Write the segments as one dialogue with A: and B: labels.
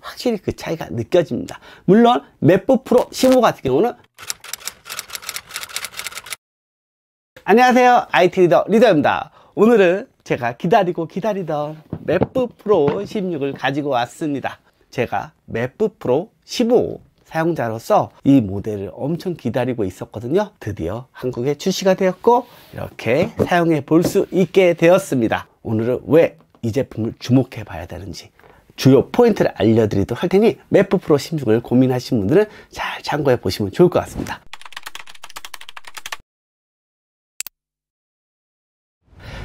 A: 확실히 그 차이가 느껴집니다. 물론 맥북 프로 15 같은 경우는 안녕하세요. IT 리더 리더입니다. 오늘은 제가 기다리고 기다리던 맥북 프로 16을 가지고 왔습니다. 제가 맥북 프로 15 사용자로서 이 모델을 엄청 기다리고 있었거든요. 드디어 한국에 출시가 되었고 이렇게 사용해 볼 수 있게 되었습니다. 오늘은 왜 이 제품을 주목해 봐야 되는지 주요 포인트를 알려드리도록 할 테니 맥북 프로 16을 고민하신 분들은 잘 참고해 보시면 좋을 것 같습니다.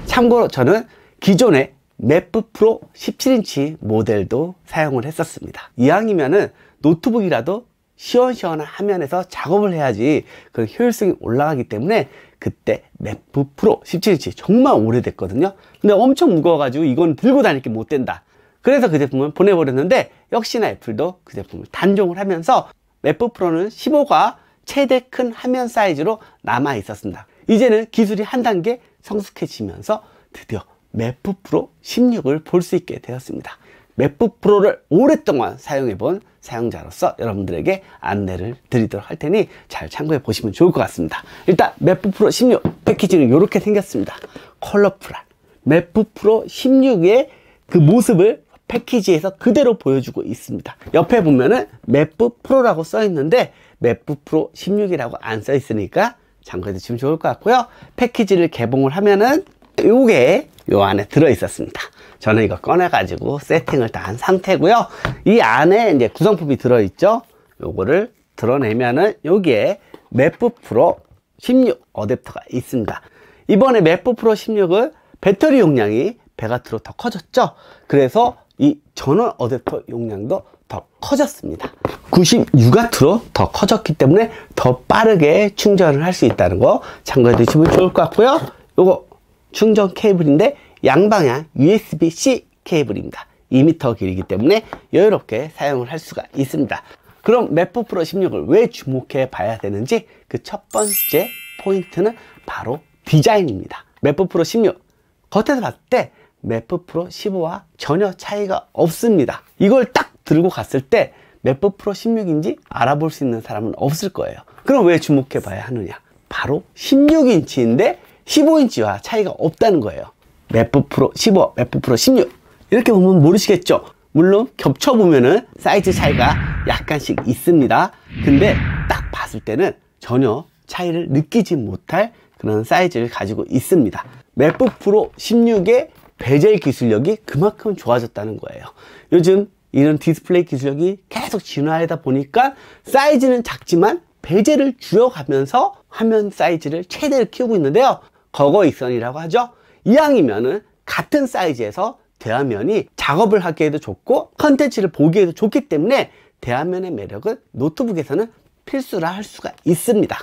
A: 참고로 저는 기존의 맥북 프로 17인치 모델도 사용을 했었습니다. 이왕이면은 노트북이라도 시원시원한 화면에서 작업을 해야지 그 효율성이 올라가기 때문에 그때 맥북 프로 17인치 정말 오래됐거든요. 근데 엄청 무거워가지고 이건 들고 다닐게 못 된다. 그래서 그 제품을 보내버렸는데 역시나 애플도 그 제품을 단종을 하면서 맥북 프로는 15가 최대 큰 화면 사이즈로 남아 있었습니다. 이제는 기술이 한 단계 성숙해지면서 드디어 맥북 프로 16을 볼 수 있게 되었습니다. 맥북 프로를 오랫동안 사용해 본 사용자로서 여러분들에게 안내를 드리도록 할 테니 잘 참고해 보시면 좋을 것 같습니다. 일단 맥북 프로 16 패키지는 이렇게 생겼습니다. 컬러풀한 맥북 프로 16의 그 모습을 패키지에서 그대로 보여주고 있습니다. 옆에 보면은 맥북 프로라고 써 있는데 맥북 프로 16이라고 안 써 있으니까 참고해 주시면 좋을 것 같고요. 패키지를 개봉을 하면은 요게 요 안에 들어 있었습니다. 저는 이거 꺼내 가지고 세팅을 다 한 상태고요. 이 안에 이제 구성품이 들어 있죠. 요거를 드러내면은 여기에 맥북 프로 16 어댑터가 있습니다. 이번에 맥북 프로 16을 배터리 용량이 배가 0 w 로더 커졌죠 그래서 이 전원 어댑터 용량도 더 커졌습니다 96W로 더 커졌기 때문에 더 빠르게 충전을 할 수 있다는 거 참고해 주시면 좋을 것 같고요 요거 충전 케이블인데 양방향 USB-C 케이블입니다 2m 길이기 때문에 여유롭게 사용을 할 수가 있습니다 그럼 맥북 프로 16을 왜 주목해 봐야 되는지 그 첫 번째 포인트는 바로 디자인입니다 맥북 프로 16 겉에서 봤을 때 맥북 프로 15와 전혀 차이가 없습니다. 이걸 딱 들고 갔을 때 맥북 프로 16인지 알아볼 수 있는 사람은 없을 거예요. 그럼 왜 주목해 봐야 하느냐? 바로 16인치인데 15인치와 차이가 없다는 거예요. 맥북 프로 15, 맥북 프로 16 이렇게 보면 모르시겠죠? 물론 겹쳐보면은 사이즈 차이가 약간씩 있습니다. 근데 딱 봤을 때는 전혀 차이를 느끼지 못할 그런 사이즈를 가지고 있습니다. 맥북 프로 16에 베젤 기술력이 그만큼 좋아졌다는 거예요. 요즘 이런 디스플레이 기술력이 계속 진화하다 보니까 사이즈는 작지만 베젤을 줄여가면서 화면 사이즈를 최대를 키우고 있는데요. 거거익선이라고 하죠. 이왕이면은 같은 사이즈에서 대화면이 작업을 하기에도 좋고 컨텐츠를 보기에도 좋기 때문에 대화면의 매력은 노트북에서는 필수라 할 수가 있습니다.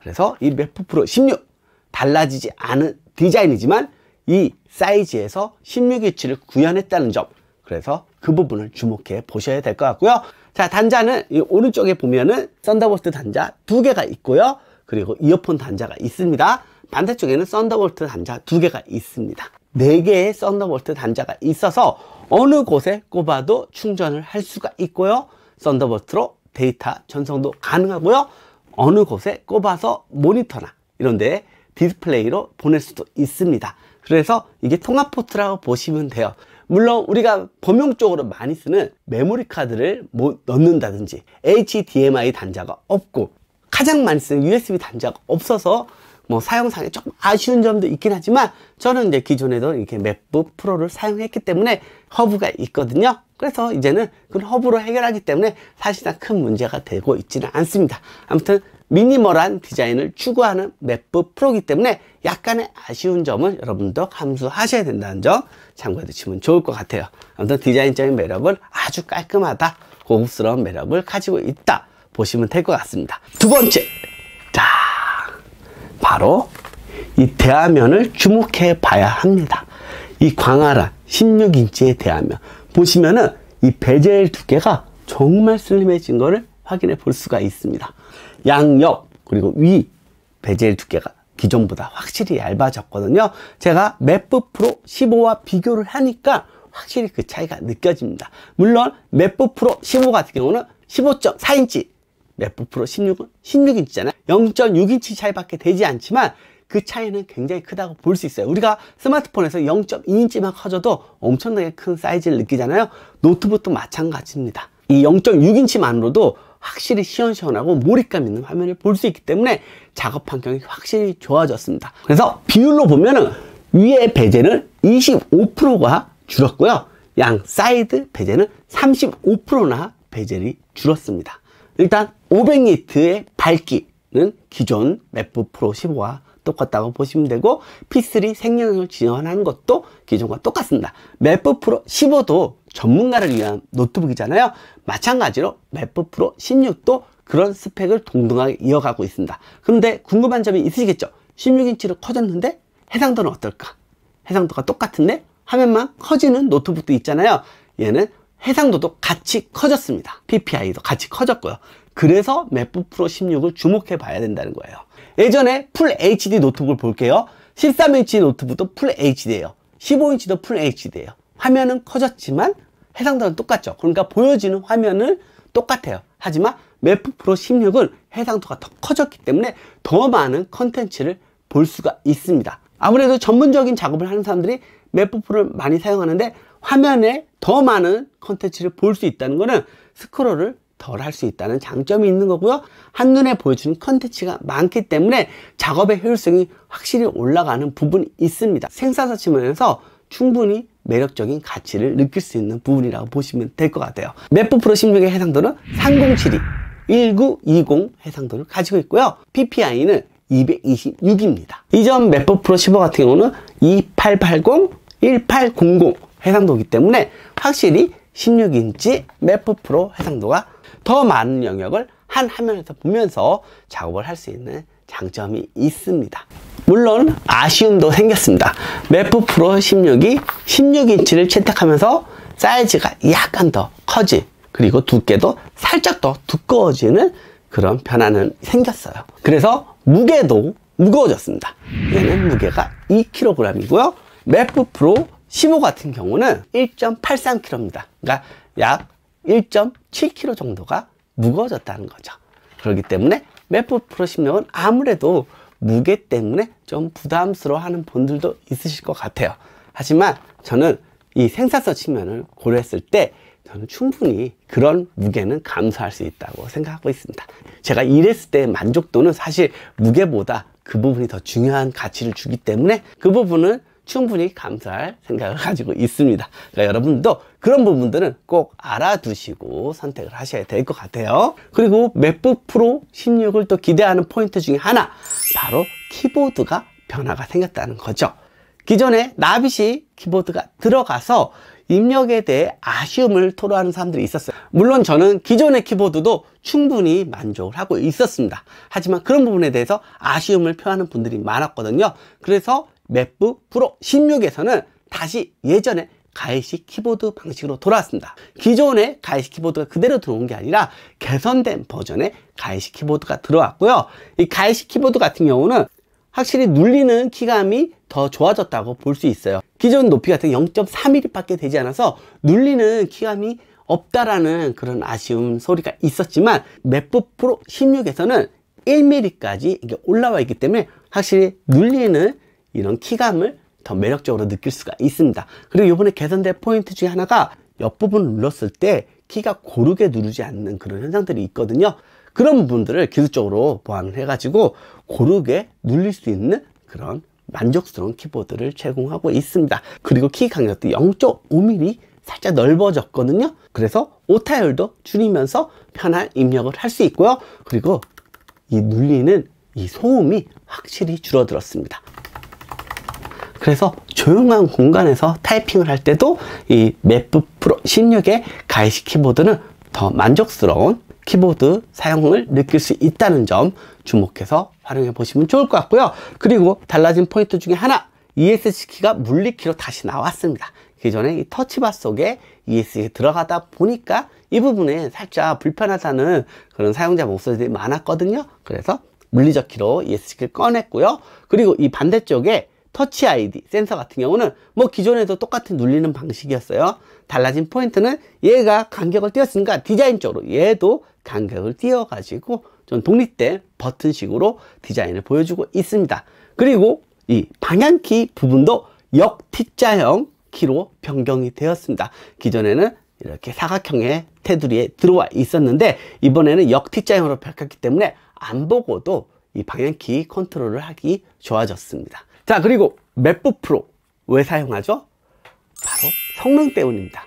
A: 그래서 이 맥북 프로 16 달라지지 않은 디자인이지만 이 사이즈에서 16인치를 구현했다는 점 그래서 그 부분을 주목해 보셔야 될 것 같고요 자 단자는 이 오른쪽에 보면은 썬더볼트 단자 두 개가 있고요 그리고 이어폰 단자가 있습니다 반대쪽에는 썬더볼트 단자 두 개가 있습니다 네 개의 썬더볼트 단자가 있어서 어느 곳에 꼽아도 충전을 할 수가 있고요 썬더볼트로 데이터 전송도 가능하고요 어느 곳에 꼽아서 모니터나 이런 데 디스플레이로 보낼 수도 있습니다 그래서 이게 통합 포트라고 보시면 돼요 물론 우리가 범용적으로 많이 쓰는 메모리 카드를 못 뭐 넣는다든지 HDMI 단자가 없고 가장 많이 쓰는 USB 단자가 없어서 뭐 사용상에 조금 아쉬운 점도 있긴 하지만 저는 이제 기존에도 이렇게 맥북 프로를 사용했기 때문에 허브가 있거든요 그래서 이제는 그 허브로 해결하기 때문에 사실상 큰 문제가 되고 있지는 않습니다 아무튼 미니멀한 디자인을 추구하는 맥북 프로이기 때문에 약간의 아쉬운 점은 여러분도 감수하셔야 된다는 점 참고해 두시면 좋을 것 같아요. 아무튼 디자인적인 매력은 아주 깔끔하다. 고급스러운 매력을 가지고 있다. 보시면 될 것 같습니다. 두 번째. 자, 바로 이 대화면을 주목해 봐야 합니다. 이 광활한 16인치의 대화면. 보시면은 이 베젤 두께가 정말 슬림해진 거를 확인해 볼 수가 있습니다. 양옆 그리고 위 베젤 두께가 기존보다 확실히 얇아졌거든요. 제가 맥북 프로 15와 비교를 하니까 확실히 그 차이가 느껴집니다. 물론 맥북 프로 15 같은 경우는 15.4인치 맥북 프로 16은 16인치잖아요. 0.6인치 차이밖에 되지 않지만 그 차이는 굉장히 크다고 볼 수 있어요. 우리가 스마트폰에서 0.2인치만 커져도 엄청나게 큰 사이즈를 느끼잖아요. 노트북도 마찬가지입니다. 이 0.6인치만으로도 확실히 시원시원하고 몰입감 있는 화면을 볼 수 있기 때문에 작업 환경이 확실히 좋아졌습니다. 그래서 비율로 보면은 위에 베젤은 25%가 줄었고요. 양 사이드 베젤은 35%나 베젤이 줄었습니다. 일단 5 0 0니트의 밝기는 기존 맥북 프로 15와 똑같다고 보시면 되고 P3 생명을 지원하는 것도 기존과 똑같습니다. 맥북 프로 15도 전문가를 위한 노트북이잖아요. 마찬가지로 맥북 프로 16도 그런 스펙을 동등하게 이어가고 있습니다. 그런데 궁금한 점이 있으시겠죠? 16인치로 커졌는데 해상도는 어떨까? 해상도가 똑같은데 화면만 커지는 노트북도 있잖아요. 얘는 해상도도 같이 커졌습니다. PPI도 같이 커졌고요. 그래서 맥북 프로 16을 주목해 봐야 된다는 거예요. 예전에 풀 HD 노트북을 볼게요. 13인치 노트북도 풀 HD예요. 15인치도 풀 HD예요. 화면은 커졌지만 해상도는 똑같죠. 그러니까 보여지는 화면은 똑같아요. 하지만 맥북 프로 16은 해상도가 더 커졌기 때문에 더 많은 컨텐츠를 볼 수가 있습니다. 아무래도 전문적인 작업을 하는 사람들이 맥북 프로를 많이 사용하는데 화면에 더 많은 컨텐츠를 볼 수 있다는 것은 스크롤을 덜할수 있다는 장점이 있는 거고요. 한눈에 보여주는 컨텐츠가 많기 때문에 작업의 효율성이 확실히 올라가는 부분이 있습니다. 생산사 측면에서 충분히 매력적인 가치를 느낄 수 있는 부분이라고 보시면 될 것 같아요. 맥북 프로 16의 해상도는 3072, 1920 해상도를 가지고 있고요. PPI는 226입니다. 이전 맥북 프로 15 같은 경우는 2880, 1800 해상도이기 때문에 확실히 16인치 맥북 프로 해상도가 더 많은 영역을 한 화면에서 보면서 작업을 할 수 있는 장점이 있습니다. 물론 아쉬움도 생겼습니다. 맥북 프로 16이 16인치를 채택하면서 사이즈가 약간 더 커진 그리고 두께도 살짝 더 두꺼워지는 그런 변화는 생겼어요. 그래서 무게도 무거워졌습니다. 얘는 무게가 2kg이고요. 맥북 프로 15 같은 경우는 1.83kg입니다. 그러니까 약 1.7kg 정도가 무거워졌다는 거죠. 그렇기 때문에 맥북 프로 16은 아무래도 무게 때문에 좀 부담스러워하는 분들도 있으실 것 같아요. 하지만 저는 이 생산성 측면을 고려했을 때 저는 충분히 그런 무게는 감수할 수 있다고 생각하고 있습니다. 제가 일했을 때의 만족도는 사실 무게보다 그 부분이 더 중요한 가치를 주기 때문에 그 부분은 충분히 감사할 생각을 가지고 있습니다. 그러니까 여러분도 그런 부분들은 꼭 알아두시고 선택을 하셔야 될 것 같아요. 그리고 맥북 프로 16을 또 기대하는 포인트 중에 하나 바로 키보드가 변화가 생겼다는 거죠. 기존에 나비시 키보드가 들어가서 입력에 대해 아쉬움을 토로하는 사람들이 있었어요. 물론 저는 기존의 키보드도 충분히 만족을 하고 있었습니다. 하지만 그런 부분에 대해서 아쉬움을 표하는 분들이 많았거든요. 그래서 맥북 프로 16에서는 다시 예전에 가이식 키보드 방식으로 돌아왔습니다. 기존의 가이식 키보드가 그대로 들어온 게 아니라 개선된 버전의 가이식 키보드가 들어왔고요. 이 가이식 키보드 같은 경우는 확실히 눌리는 키감이 더 좋아졌다고 볼 수 있어요. 기존 높이 같은 0.3mm밖에 되지 않아서 눌리는 키감이 없다라는 그런 아쉬운 소리가 있었지만 맥북 프로 16에서는 1mm까지 이게 올라와 있기 때문에 확실히 눌리는 이런 키감을 더 매력적으로 느낄 수가 있습니다 그리고 이번에 개선된 포인트 중에 하나가 옆부분 을 눌렀을 때 키가 고르게 누르지 않는 그런 현상들이 있거든요 그런 부분들을 기술적으로 보완을 해가지고 고르게 눌릴 수 있는 그런 만족스러운 키보드를 제공하고 있습니다 그리고 키 간격도 0.5mm 살짝 넓어졌거든요 그래서 오타율도 줄이면서 편한 입력을 할 수 있고요 그리고 이 눌리는 이 소음이 확실히 줄어들었습니다 그래서 조용한 공간에서 타이핑을 할 때도 이 맥북 프로 16의 가이식 키보드는 더 만족스러운 키보드 사용을 느낄 수 있다는 점 주목해서 활용해 보시면 좋을 것 같고요. 그리고 달라진 포인트 중에 하나 ESC키가 물리키로 다시 나왔습니다. 그 전에 이 터치바 속에 ESC 들어가다 보니까 이 부분에 살짝 불편하다는 그런 사용자 목소리들이 많았거든요. 그래서 물리적 키로 ESC를 꺼냈고요. 그리고 이 반대쪽에 터치 아이디 센서 같은 경우는 뭐 기존에도 똑같은 눌리는 방식이었어요 달라진 포인트는 얘가 간격을 띄었으니까 디자인적으로 얘도 간격을 띄어 가지고 좀 독립된 버튼식으로 디자인을 보여주고 있습니다 그리고 이 방향키 부분도 역 T자형 키로 변경이 되었습니다 기존에는 이렇게 사각형의 테두리에 들어와 있었는데 이번에는 역 T자형으로 바뀌었기 때문에 안 보고도 이 방향키 컨트롤을 하기 좋아졌습니다 자 그리고 맥북 프로 왜 사용하죠? 바로 성능 때문입니다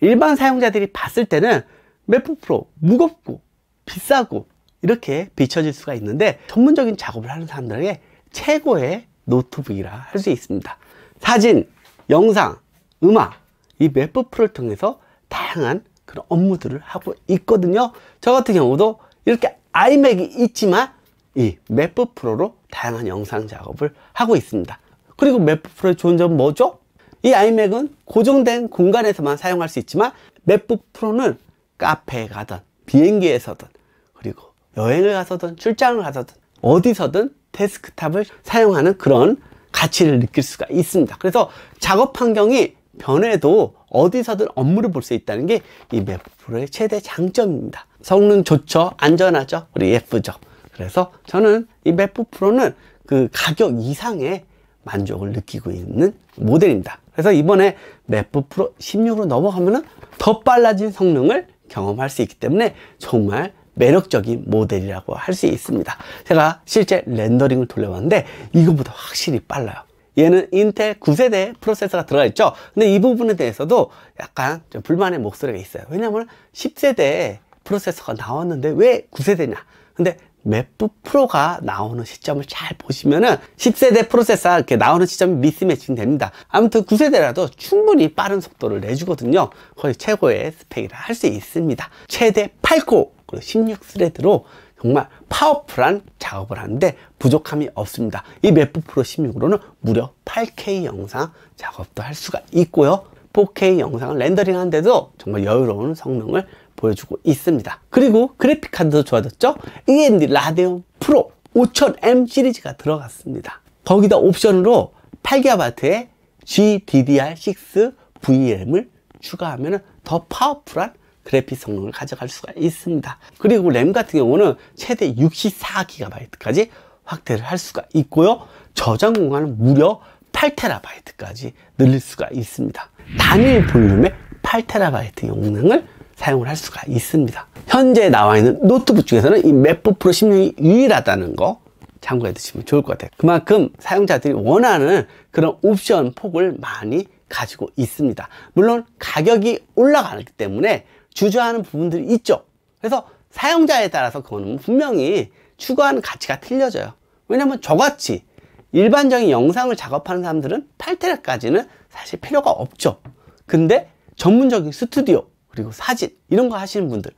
A: 일반 사용자들이 봤을 때는 맥북 프로 무겁고 비싸고 이렇게 비춰질 수가 있는데 전문적인 작업을 하는 사람들에게 최고의 노트북이라 할 수 있습니다 사진, 영상, 음악 이 맥북 프로를 통해서 다양한 그런 업무들을 하고 있거든요 저 같은 경우도 이렇게 아이맥이 있지만 이 맥북 프로로 다양한 영상 작업을 하고 있습니다. 그리고 맥북 프로의 좋은 점은 뭐죠? 이 아이맥은 고정된 공간에서만 사용할 수 있지만 맥북 프로는 카페에 가든 비행기에서든 그리고 여행을 가서든 출장을 가서든 어디서든 데스크탑을 사용하는 그런 가치를 느낄 수가 있습니다. 그래서 작업 환경이 변해도 어디서든 업무를 볼 수 있다는 게 이맥북 프로의 최대 장점입니다. 성능 좋죠? 안전하죠? 그리고 예쁘죠? 그래서 저는 이 맥북 프로는 그 가격 이상의 만족을 느끼고 있는 모델입니다. 그래서 이번에 맥북 프로 16으로 넘어가면 은더 빨라진 성능을 경험할 수 있기 때문에 정말 매력적인 모델이라고 할 수 있습니다. 제가 실제 렌더링을 돌려봤는데 이거보다 확실히 빨라요. 얘는 인텔 9세대 프로세서가 들어가 있죠. 근데 이 부분에 대해서도 약간 불만의 목소리가 있어요. 왜냐하면 10세대 프로세서가 나왔는데 왜 9세대냐. 근데 맥북 프로가 나오는 시점을 잘 보시면은 10세대 프로세서 이렇게 나오는 시점이 미스매칭 됩니다. 아무튼 9세대라도 충분히 빠른 속도를 내주거든요. 거의 최고의 스펙이라 할 수 있습니다. 최대 8코 그리고 16스레드로 정말 파워풀한 작업을 하는데 부족함이 없습니다. 이 맥북 프로 16으로는 무려 8K 영상 작업도 할 수가 있고요. 4K 영상을 렌더링 하는데도 정말 여유로운 성능을 보여주고 있습니다. 그리고 그래픽카드도 좋아졌죠? AMD 라데온 프로 5000M 시리즈가 들어갔습니다. 거기다 옵션으로 8GB의 GDDR6 v m 을 추가하면 더 파워풀한 그래픽 성능을 가져갈 수가 있습니다. 그리고 램 같은 경우는 최대 64GB까지 확대를 할 수가 있고요. 저장 공간은 무려 8TB까지 늘릴 수가 있습니다. 단일 볼륨의 8TB 용량을 사용을 할 수가 있습니다. 현재 나와 있는 노트북 중에서는 이 맥북 프로 16이 유일하다는 거 참고해 두시면 좋을 것 같아요. 그만큼 사용자들이 원하는 그런 옵션 폭을 많이 가지고 있습니다. 물론 가격이 올라가기 때문에 주저하는 부분들이 있죠. 그래서 사용자에 따라서 그거는 분명히 추구하는 가치가 틀려져요. 왜냐면 저같이 일반적인 영상을 작업하는 사람들은 8테레까지는 사실 필요가 없죠. 근데 전문적인 스튜디오 그리고 사진 이런 거 하시는 분들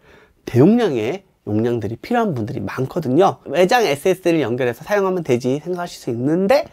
A: 대용량의 용량들이 필요한 분들이 많거든요 외장 SSD를 연결해서 사용하면 되지 생각하실 수 있는데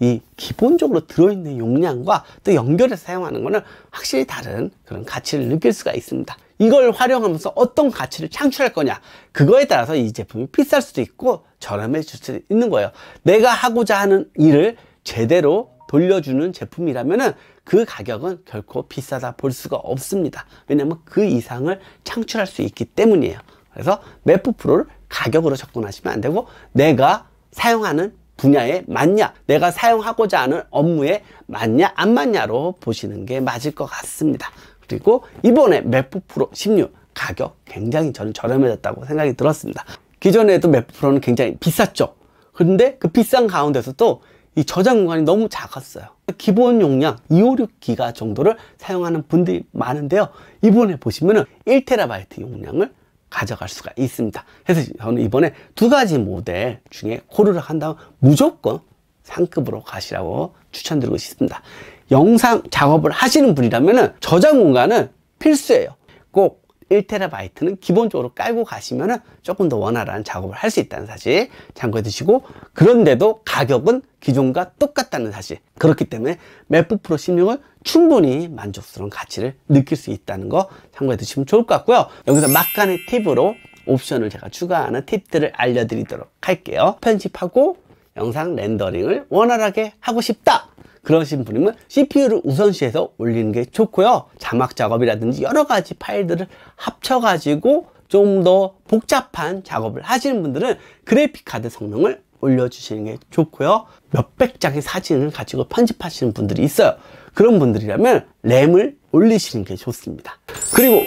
A: 이 기본적으로 들어있는 용량과 또 연결해서 사용하는 거는 확실히 다른 그런 가치를 느낄 수가 있습니다 이걸 활용하면서 어떤 가치를 창출할 거냐 그거에 따라서 이 제품이 비쌀 수도 있고 저렴해질 수도 있는 거예요 내가 하고자 하는 일을 제대로 돌려주는 제품이라면 은그 가격은 결코 비싸다 볼 수가 없습니다. 왜냐면그 이상을 창출할 수 있기 때문이에요. 그래서 매프 프로를 가격으로 접근하시면 안 되고 내가 사용하는 분야에 맞냐 내가 사용하고자 하는 업무에 맞냐 안 맞냐로 보시는 게 맞을 것 같습니다. 그리고 이번에 맥북 프로 16 가격 굉장히 저는 저렴해졌다고 생각이 들었습니다. 기존에도 맥북 프로는 굉장히 비쌌죠. 근데 그 비싼 가운데서도 이 저장 공간이 너무 작았어요 기본 용량 256기가 정도를 사용하는 분들이 많은데요 이번에 보시면은 1테라바이트 용량을 가져갈 수가 있습니다 그래서 저는 이번에 두 가지 모델 중에 고르를 한다면 무조건 상급으로 가시라고 추천드리고 싶습니다 영상 작업을 하시는 분이라면 저장 공간은 필수예요 꼭 1테라바이트는 기본적으로 깔고 가시면 은 조금 더 원활한 작업을 할 수 있다는 사실 참고해 두시고 그런데도 가격은 기존과 똑같다는 사실 그렇기 때문에 맥북 프로 1 6을 충분히 만족스러운 가치를 느낄 수 있다는 거 참고해 두시면 좋을 것 같고요 여기서 막간의 팁으로 옵션을 제가 추가하는 팁들을 알려드리도록 할게요 편집하고 영상 렌더링을 원활하게 하고 싶다 그러신 분이면 CPU를 우선시해서 올리는 게 좋고요. 자막 작업이라든지 여러 가지 파일들을 합쳐가지고 좀 더 복잡한 작업을 하시는 분들은 그래픽카드 성능을 올려주시는 게 좋고요. 몇백 장의 사진을 가지고 편집하시는 분들이 있어요. 그런 분들이라면 램을 올리시는 게 좋습니다. 그리고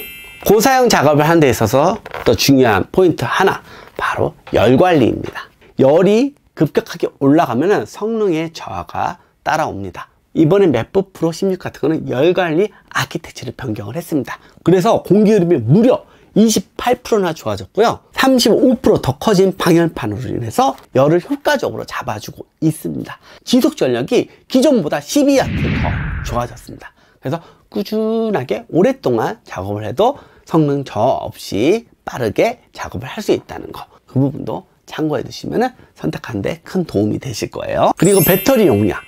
A: 고사양 작업을 하는 데 있어서 또 중요한 포인트 하나 바로 열 관리입니다. 열이 급격하게 올라가면 성능의 저하가 따라옵니다. 이번에 맥북 프로 16같은 거는 열관리 아키텍처를 변경을 했습니다. 그래서 공기 흐름이 무려 28%나 좋아졌고요. 35%더 커진 방열판으로 인해서 열을 효과적으로 잡아주고 있습니다. 지속 전력이 기존보다 12W 더 좋아졌습니다. 그래서 꾸준하게 오랫동안 작업을 해도 성능 저 없이 빠르게 작업을 할 수 있다는 거. 그 부분도 참고해 두시면 선택하는데 큰 도움이 되실 거예요. 그리고 배터리 용량.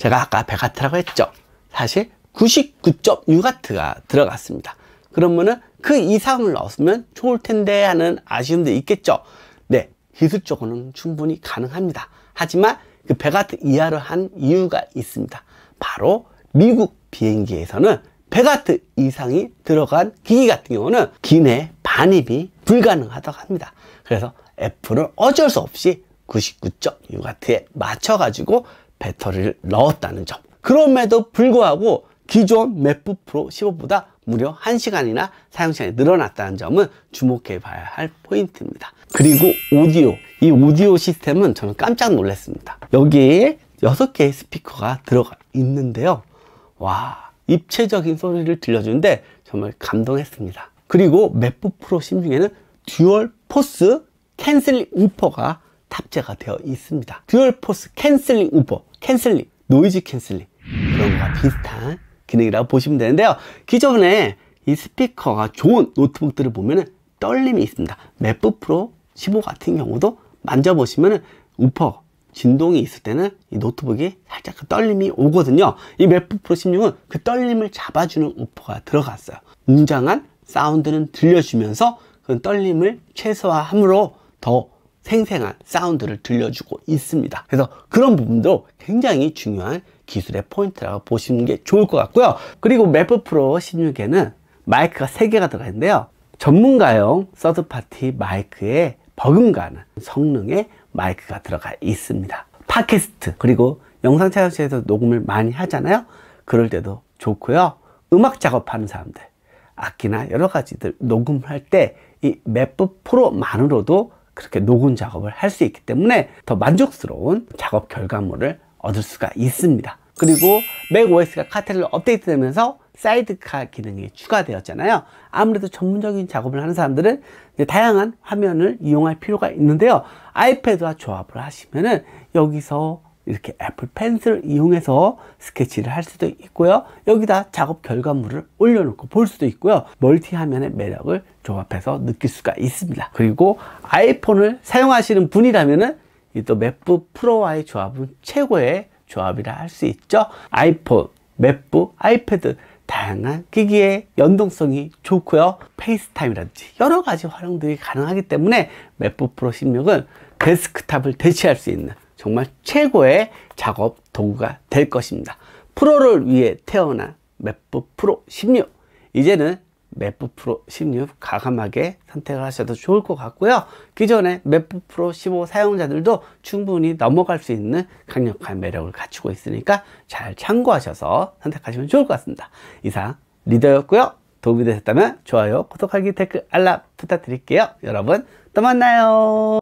A: 제가 아까 100W라고 했죠. 사실 99.6W가 들어갔습니다. 그러면은 그 이상을 넣었으면 좋을 텐데 하는 아쉬움도 있겠죠. 네, 기술적으로는 충분히 가능합니다. 하지만 그 100W 이하로 한 이유가 있습니다. 바로 미국 비행기에서는 100W 이상이 들어간 기기 같은 경우는 기내 반입이 불가능하다고 합니다. 그래서 애플은 어쩔 수 없이 99.6W에 맞춰가지고 배터리를 넣었다는 점 그럼에도 불구하고 기존 맥북 프로 15보다 무려 1시간이나 사용시간이 늘어났다는 점은 주목해 봐야 할 포인트입니다. 그리고 오디오, 이 오디오 시스템은 저는 깜짝 놀랐습니다. 여기에 6개의 스피커가 들어가 있는데요. 와, 입체적인 소리를 들려주는데 정말 감동했습니다. 그리고 맥북 프로 16에는 듀얼 포스 캔슬링 우퍼가 탑재가 되어 있습니다. 듀얼 포스 캔슬링 우퍼 캔슬링, 노이즈 캔슬링 그런 거와 비슷한 기능이라고 보시면 되는데요. 기존에 이 스피커가 좋은 노트북들을 보면 떨림이 있습니다. 맥북 프로 15 같은 경우도 만져보시면 우퍼 진동이 있을 때는 이 노트북이 살짝 그 떨림이 오거든요. 이 맥북 프로 16은 그 떨림을 잡아주는 우퍼가 들어갔어요. 웅장한 사운드는 들려주면서 그 떨림을 최소화함으로 더 생생한 사운드를 들려주고 있습니다. 그래서 그런 부분도 굉장히 중요한 기술의 포인트라고 보시는 게 좋을 것 같고요. 그리고 맥북 프로 16에는 마이크가 3개가 들어가 있는데요. 전문가용 서드파티 마이크에 버금가는 성능의 마이크가 들어가 있습니다. 팟캐스트 그리고 영상 촬영실에서 녹음을 많이 하잖아요. 그럴 때도 좋고요. 음악 작업하는 사람들 악기나 여러 가지들 녹음할 때이 맥북 프로만으로도 그렇게 녹은 작업을 할 수 있기 때문에 더 만족스러운 작업 결과물을 얻을 수가 있습니다. 그리고 맥OS가 카테를 업데이트되면서 사이드카 기능이 추가되었잖아요. 아무래도 전문적인 작업을 하는 사람들은 다양한 화면을 이용할 필요가 있는데요. 아이패드와 조합을 하시면은 여기서 이렇게 애플 펜슬을 이용해서 스케치를 할 수도 있고요. 여기다 작업 결과물을 올려놓고 볼 수도 있고요. 멀티 화면의 매력을 조합해서 느낄 수가 있습니다. 그리고 아이폰을 사용하시는 분이라면 은또 이 맥북 프로와의 조합은 최고의 조합이라 할 수 있죠. 아이폰, 맥북, 아이패드 다양한 기기의 연동성이 좋고요. 페이스타임이라든지 여러 가지 활용들이 가능하기 때문에 맥북 프로 16은 데스크탑을 대체할 수 있는 정말 최고의 작업 도구가 될 것입니다. 프로를 위해 태어난 맥북 프로 16 이제는 맥북 프로 16 과감하게 선택을 하셔도 좋을 것 같고요. 기존의 맥북 프로 15 사용자들도 충분히 넘어갈 수 있는 강력한 매력을 갖추고 있으니까 잘 참고하셔서 선택하시면 좋을 것 같습니다. 이상 리더였고요. 도움이 되셨다면 좋아요, 구독하기, 댓글, 알람 부탁드릴게요. 여러분 또 만나요.